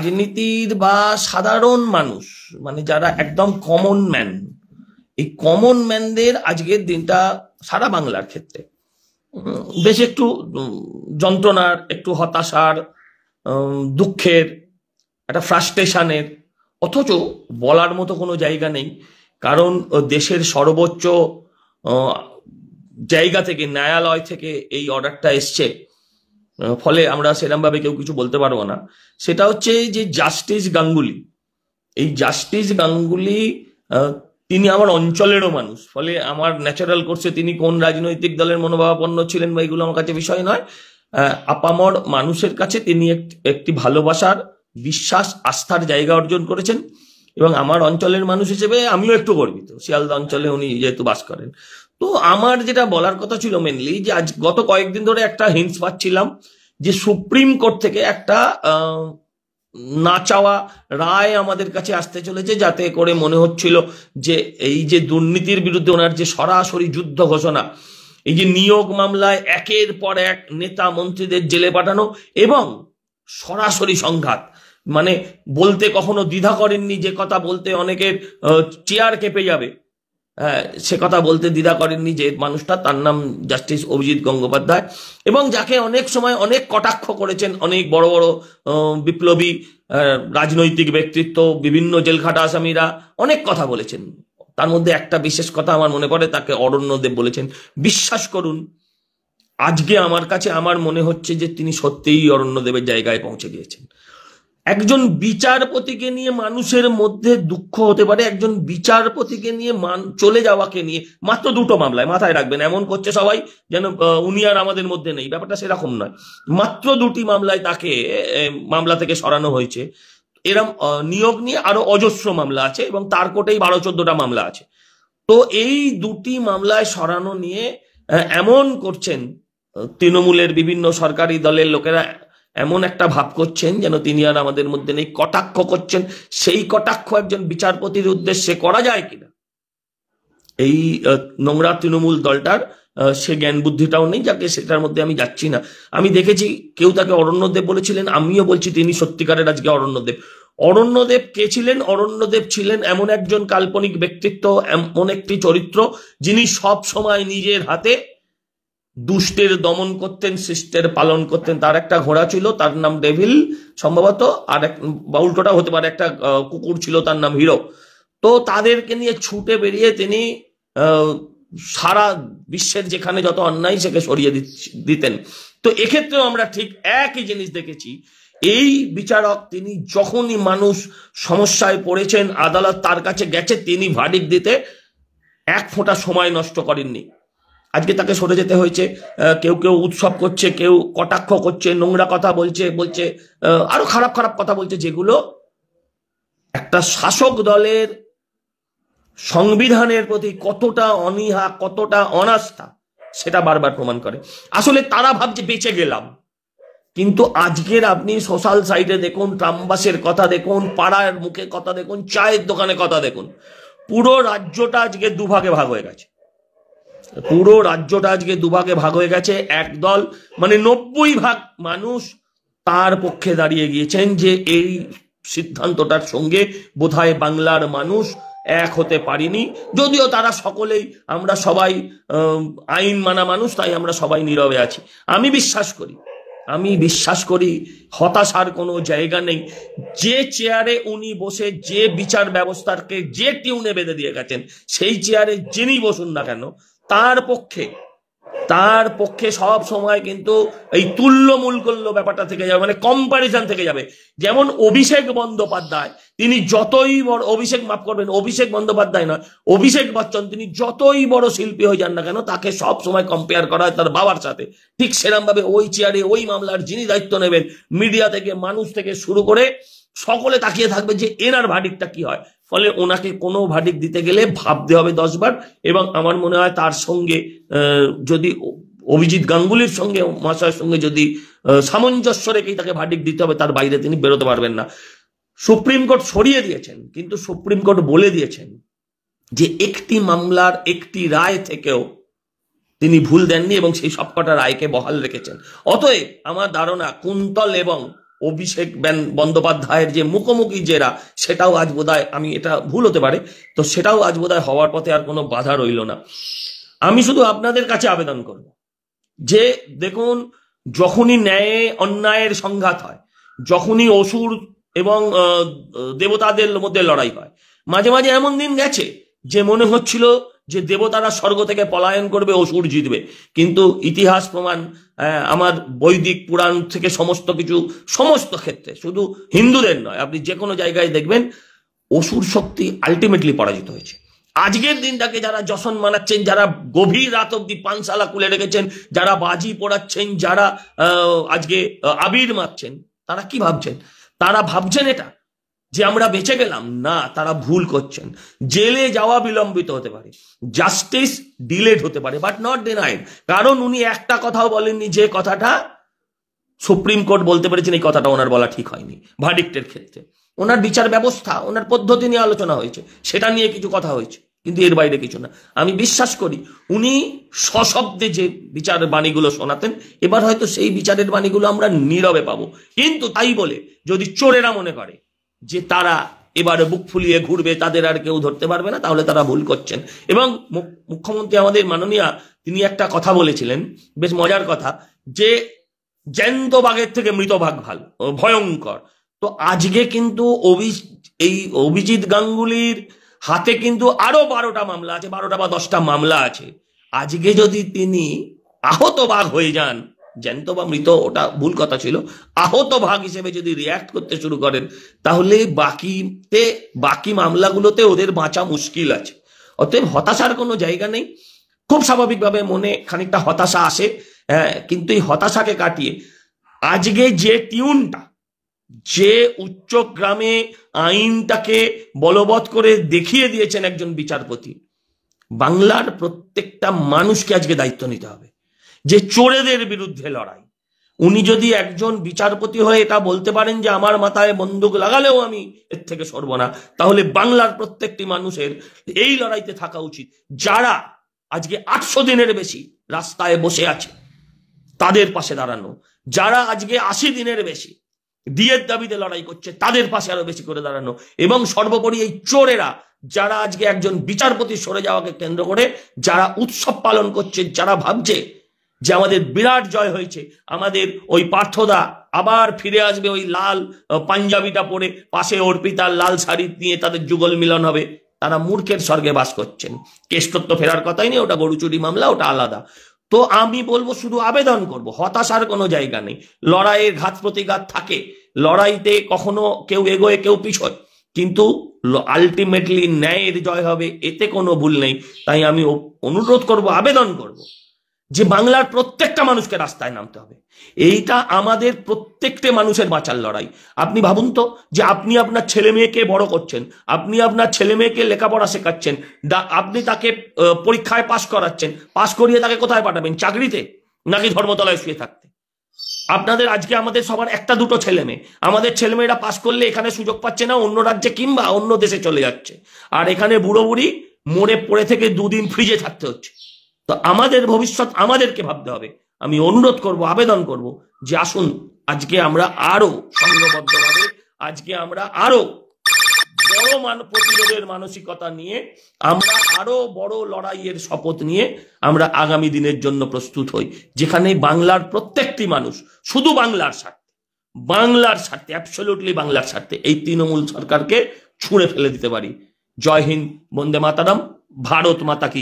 রাজনীতির বা সাধারণ মানুষ মানে যারা একদম কমন ম্যান এই কমন ম্যানদের আজকের দিনটা সারা বাংলার ক্ষেত্রে বেশ একটু যন্ত্রণার একটু হতাশার দুঃখের একটা ফ্রাস্ট্রেশনের অথচ বলার মতো কোনো জায়গা নেই কারণ দেশের সর্বোচ্চ জায়গা থেকে ন্যায়ালয় থেকে এই অর্ডারটা এসছে ফলে আমরা সেরমভাবে কেউ কিছু বলতে পারবো না সেটা হচ্ছে যে জাস্টিস গাঙ্গুলি এই জাস্টিস গাঙ্গুলি তিনি আমার অঞ্চলেরও মানুষ ফলে আমার ন্যাচারাল কোর্সে তিনি কোন রাজনৈতিক দলের মনোভাবাপন্ন ছিলেন বা এগুলো আমার কাছে বিষয় নয় আপামর মানুষের কাছে তিনি একটি ভালোবাসার বিশ্বাস আস্থার জায়গা অর্জন করেছেন এবং আমার অঞ্চলের মানুষ হিসেবে আমিও একটু গর্বিত শিয়ালদা অঞ্চলে উনি যেহেতু বাস করেন তো আমার যেটা বলার কথা ছিল মেনলি যে আজ গত কয়েকদিন ধরে একটা হিংস পাচ্ছিলাম যে সুপ্রিম কোর্ট থেকে একটা না চাওয়া রায় আমাদের কাছে আসতে চলেছে যাতে করে মনে হচ্ছিল যে এই যে দুর্নীতির বিরুদ্ধে ওনার যে সরাসরি যুদ্ধ ঘোষণা এই যে নিয়োগ মামলায় একের পর এক নেতা মন্ত্রীদের জেলে পাঠানো এবং সরাসরি সংঘাত মানে বলতে কখনো দ্বিধা করেননি যে কথা বলতে অনেকের চেয়ার কেঁপে যাবে সে কথা বলতে দ্বিধা করেননি যে মানুষটা তার নাম জাস্টিস অভিজিৎ গঙ্গোপাধ্যায় এবং যাকে অনেক সময় অনেক কটাক্ষ করেছেন অনেক বড় বড় বিপ্লবী রাজনৈতিক ব্যক্তিত্ব বিভিন্ন জেলখাটা আসামিরা অনেক কথা বলেছেন তার মধ্যে একটা বিশেষ কথা আমার মনে পড়ে তাকে অরণ্যদেব বলেছেন বিশ্বাস করুন আজকে আমার কাছে আমার মনে হচ্ছে যে তিনি সত্যিই অরণ্যদেবের জায়গায় পৌঁছে গিয়েছেন একজন বিচারপতিকে নিয়ে মানুষের মধ্যে দুঃখ হতে পারে একজন বিচারপতিকে নিয়ে মান চলে যাওয়াকে নিয়ে মাত্র দুটো মামলায় মাথায় রাখবেন এমন করছে সবাই যেন উনি আর আমাদের মধ্যে নেই ব্যাপারটা সেরকম নয় মাত্র দুটি মামলায় তাকে মামলা থেকে সরানো হয়েছে এরম নিয়োগ নিয়ে আরো অজস্র মামলা আছে এবং তার কোটেই বারো চোদ্দটা মামলা আছে তো এই দুটি মামলায় সরানো নিয়ে এমন করছেন তৃণমূলের বিভিন্ন সরকারি দলের লোকেরা এমন একটা ভাব করছেন যেন তিনি আর আমাদের মধ্যে নেই কটাক্ষ করছেন সেই কটাক্ষ একজন বিচারপতির উদ্দেশ্যে করা যায় কিনা এই নোংরা তৃণমূল দলটার সে জ্ঞান বুদ্ধিটাও নেই যাকে সেটার মধ্যে আমি যাচ্ছি না আমি দেখেছি কেউ তাকে অরণ্যদেব বলেছিলেন আমিও বলছি তিনি সত্যিকারের আজকে অরণ্যদেব অরণ্যদেব কে ছিলেন অরণ্যদেব ছিলেন এমন একজন কাল্পনিক ব্যক্তিত্ব এমন একটি চরিত্র যিনি সব সময় নিজের হাতে দুষ্টের দমন করতেন শিষ্টের পালন করতেন তার একটা ঘোড়া ছিল তার নাম ডেভিল সম্ভবত আর এক বা উল্টোটা হতে পারে একটা কুকুর ছিল তার নাম হিরো তো তাদেরকে নিয়ে ছুটে বেরিয়ে তিনি সারা বিশ্বের যেখানে যত অন্যায় সেকে সরিয়ে দিতেন তো এক্ষেত্রেও আমরা ঠিক একই জিনিস দেখেছি এই বিচারক তিনি যখনই মানুষ সমস্যায় পড়েছেন আদালত তার কাছে গেছে তিনি ভাডিক দিতে এক ফোঁটা সময় নষ্ট করেননি আজকে তাকে সরে যেতে হয়েছে কেউ কেউ উৎসব করছে কেউ কটাক্ষ করছে নোংরা কথা বলছে বলছে আরো খারাপ খারাপ কথা বলছে যেগুলো একটা শাসক দলের সংবিধানের প্রতি কতটা অনীহা কতটা অনাস্থা সেটা বারবার প্রমাণ করে আসলে তারা ভাবছে বেঁচে গেলাম কিন্তু আজকের আপনি সোশ্যাল সাইটে দেখুন ট্রাম্বাসের কথা দেখুন পাড়ার মুখে কথা দেখুন চায়ের দোকানে কথা দেখুন পুরো রাজ্যটা আজকে দুভাগে ভাগ হয়ে গেছে পুরো রাজ্যটা আজকে দুভাগে ভাগ হয়ে গেছে একদল মানে নব্বই ভাগ মানুষ তার পক্ষে দাঁড়িয়ে গিয়েছেন যে এই সিদ্ধান্তটার সঙ্গে বোধহয় বাংলার মানুষ এক হতে পারিনি যদিও তারা সকলেই আমরা সবাই আইন মানা মানুষ তাই আমরা সবাই নীরবে আছি আমি বিশ্বাস করি আমি বিশ্বাস করি হতাশার কোনো জায়গা নেই যে চেয়ারে উনি বসে যে বিচার ব্যবস্থাকে যে টিউনে বেঁধে দিয়ে গেছেন সেই চেয়ারে যিনি বসুন না কেন তার পক্ষে তার পক্ষে সব সময় কিন্তু এই তুল্য করল ব্যাপারটা থেকে যাবে মানে কম্পারিজন থেকে যাবে যেমন অভিষেক বন্দ্যোপাধ্যায় তিনি যতই বড় অভিষেক মাফ করবেন অভিষেক বন্দ্যোপাধ্যায় নয় অভিষেক বচ্চন তিনি যতই বড় শিল্পী হয়ে যান না কেন তাকে সব সময় কম্পেয়ার করা হয় তার বাবার সাথে ঠিক সেরকম ভাবে ওই চেয়ারে ওই মামলার যিনি দায়িত্ব নেবেন মিডিয়া থেকে মানুষ থেকে শুরু করে সকলে তাকিয়ে থাকবে যে এনার ভাডিকটা কি হয় ফলে ওনাকে কোনো ভাডিক দিতে গেলে ভাবতে হবে দশবার এবং আমার মনে হয় তার সঙ্গে যদি অভিজিৎ গাঙ্গুলির সঙ্গে মহাশয়ের সঙ্গে যদি সামঞ্জস্য রেখেই তাকে ভাডিক দিতে হবে তার বাইরে তিনি বেরোতে পারবেন না সুপ্রিম কোর্ট সরিয়ে দিয়েছেন কিন্তু সুপ্রিম কোর্ট বলে দিয়েছেন যে একটি মামলার একটি রায় থেকেও তিনি ভুল দেননি এবং সেই সবকটা রায়কে বহাল রেখেছেন অতএব আমার ধারণা কুন্তল এবং অভিষেক ব্যান বন্দ্যোপাধ্যায়ের যে মুখোমুখি জেরা সেটাও আজ বোধহয় আমি এটা ভুল হতে পারে তো সেটাও আজ বোধহয় হওয়ার পথে আর কোনো বাধা রইল না আমি শুধু আপনাদের কাছে আবেদন করব যে দেখুন যখনই ন্যায় অন্যায়ের সংঘাত হয় যখনই অসুর এবং দেবতাদের মধ্যে লড়াই হয় মাঝে মাঝে এমন দিন গেছে যে মনে হচ্ছিল যে দেবতারা স্বর্গ থেকে পলায়ন করবে অসুর জিতবে কিন্তু ইতিহাস প্রমাণ আমার বৈদিক পুরাণ থেকে সমস্ত কিছু সমস্ত ক্ষেত্রে শুধু হিন্দুদের নয় আপনি যে কোনো জায়গায় দেখবেন অসুর শক্তি আলটিমেটলি পরাজিত হয়েছে আজকের দিনটাকে যারা যশন মানাচ্ছেন যারা গভীর রাত অব্দি পানশালা খুলে রেখেছেন যারা বাজি পড়াচ্ছেন যারা আজকে আবির মারছেন তারা কি ভাবছেন তারা ভাবছেন এটা যে আমরা বেঁচে গেলাম না তারা ভুল করছেন জেলে যাওয়া বিলম্বিত হতে পারে জাস্টিস ডিলেড হতে পারে বাট নট ডিনাইড কারণ উনি একটা কথাও বলেননি যে কথাটা সুপ্রিম কোর্ট বলতে পেরেছেন এই কথাটা ওনার বলা ঠিক হয়নি ভার্ডিক্টের ক্ষেত্রে ওনার বিচার ব্যবস্থা ওনার পদ্ধতি নিয়ে আলোচনা হয়েছে সেটা নিয়ে কিছু কথা হয়েছে কিন্তু এর বাইরে কিছু না আমি বিশ্বাস করি উনি সশব্দে যে বিচারের বাণীগুলো শোনাতেন এবার হয়তো সেই বিচারের বাণীগুলো আমরা নীরবে পাবো কিন্তু তাই বলে যদি চোরেরা মনে করে যে তারা এবারে বুক ফুলিয়ে ঘুরবে তাদের আর কেউ ধরতে পারবে না তাহলে তারা ভুল করছেন এবং মুখ্যমন্ত্রী আমাদের মাননীয়া তিনি একটা কথা বলেছিলেন বেশ মজার কথা যে জ্যান্ত বাঘের থেকে মৃত ভাগ ভালো ভয়ঙ্কর তো আজকে কিন্তু এই অভিজিৎ গাঙ্গুলির হাতে কিন্তু আরো বারোটা মামলা আছে বারোটা বা দশটা মামলা আছে আজকে যদি তিনি আহত বাঘ হয়ে যান জ্যান্ত বা মৃত ওটা ভুল কথা ছিল আহত ভাগ হিসেবে যদি রিয়াক্ট করতে শুরু করেন তাহলে বাকিতে বাকি মামলাগুলোতে ওদের বাঁচা মুশকিল আছে অতএব হতাশার কোনো জায়গা নেই খুব স্বাভাবিকভাবে মনে খানিকটা হতাশা আসে হ্যাঁ, কিন্তু এই হতাশাকে কাটিয়ে আজকে যে টিউনটা যে উচ্চগ্রামে আইনটাকে বলবৎ করে দেখিয়ে দিয়েছেন একজন বিচারপতি বাংলার প্রত্যেকটা মানুষকে আজকে দায়িত্ব নিতে হবে যে চোরেদের বিরুদ্ধে লড়াই উনি যদি একজন বিচারপতি হয়ে এটা বলতে পারেন যে আমার মাথায় বন্দুক লাগালেও আমি এর থেকে সরব না তাহলে বাংলার প্রত্যেকটি মানুষের এই লড়াইতে থাকা উচিত যারা আজকে আটশো দিনের বেশি রাস্তায় বসে আছে তাদের পাশে দাঁড়ানো যারা আজকে আশি দিনের বেশি দিয়ের দাবিতে লড়াই করছে তাদের পাশে আরো বেশি করে দাঁড়ানো এবং সর্বোপরি এই চোরেরা যারা আজকে একজন বিচারপতি সরে যাওয়াকে কেন্দ্র করে যারা উৎসব পালন করছে যারা ভাবছে যে আমাদের বিরাট জয় হয়েছে আমাদের ওই পার্থদা আবার ফিরে আসবে ওই লাল পাঞ্জাবিটা পরে পাশে অর্পিতার লাল শাড়ি নিয়ে তাদের যুগল মিলন হবে তারা মূর্খের স্বর্গে বাস করছেন কেষ্টত্ব ফেরার কথাই নেই ওটা গরু চুরি মামলা ওটা আলাদা তো আমি বলবো শুধু আবেদন করব হতাশার কোনো জায়গা নেই লড়াইয়ের ঘাত প্রতিঘাত থাকে লড়াইতে কখনো কেউ এগোয় কেউ পিছয় কিন্তু আলটিমেটলি ন্যায়ের জয় হবে এতে কোনো ভুল নেই তাই আমি অনুরোধ করব আবেদন করব যে বাংলার প্রত্যেকটা মানুষকে রাস্তায় নামতে হবে এইটা আমাদের প্রত্যেকটা মানুষের বাঁচার লড়াই আপনি ভাবুন তো যে আপনি আপনার ছেলে মেয়েকে বড় করছেন আপনি আপনার ছেলে মেয়েকে লেখাপড়া শেখাচ্ছেন আপনি তাকে পরীক্ষায় পাশ করাচ্ছেন পাশ করিয়ে তাকে কোথায় পাঠাবেন চাকরিতে নাকি ধর্মতলায় শুয়ে থাকতে আপনাদের আজকে আমাদের সবার একটা দুটো ছেলে মেয়ে আমাদের ছেলেমেয়েরা পাশ করলে এখানে সুযোগ পাচ্ছে না অন্য রাজ্যে কিংবা অন্য দেশে চলে যাচ্ছে আর এখানে বুড়ো বুড়ি মনে পড়ে থেকে দুদিন ফ্রিজে থাকতে হচ্ছে তো আমাদের ভবিষ্যৎ আমাদেরকে ভাবতে হবে আমি অনুরোধ করব আবেদন করব যে আসুন আজকে আমরা আরো সংঘবদ্ধভাবে আজকে আমরা আরো বড় মান প্রতিরোধের মানসিকতা নিয়ে আমরা আরো বড় লড়াইয়ের শপথ নিয়ে আমরা আগামী দিনের জন্য প্রস্তুত হই যেখানে বাংলার প্রত্যেকটি মানুষ শুধু বাংলার স্বার্থে বাংলার স্বার্থে অ্যাবসলিউটলি বাংলার স্বার্থে এই তৃণমূল সরকারকে ছুঁড়ে ফেলে দিতে পারি জয় হিন্দ বন্দে মাতারাম ভারত মাতা কি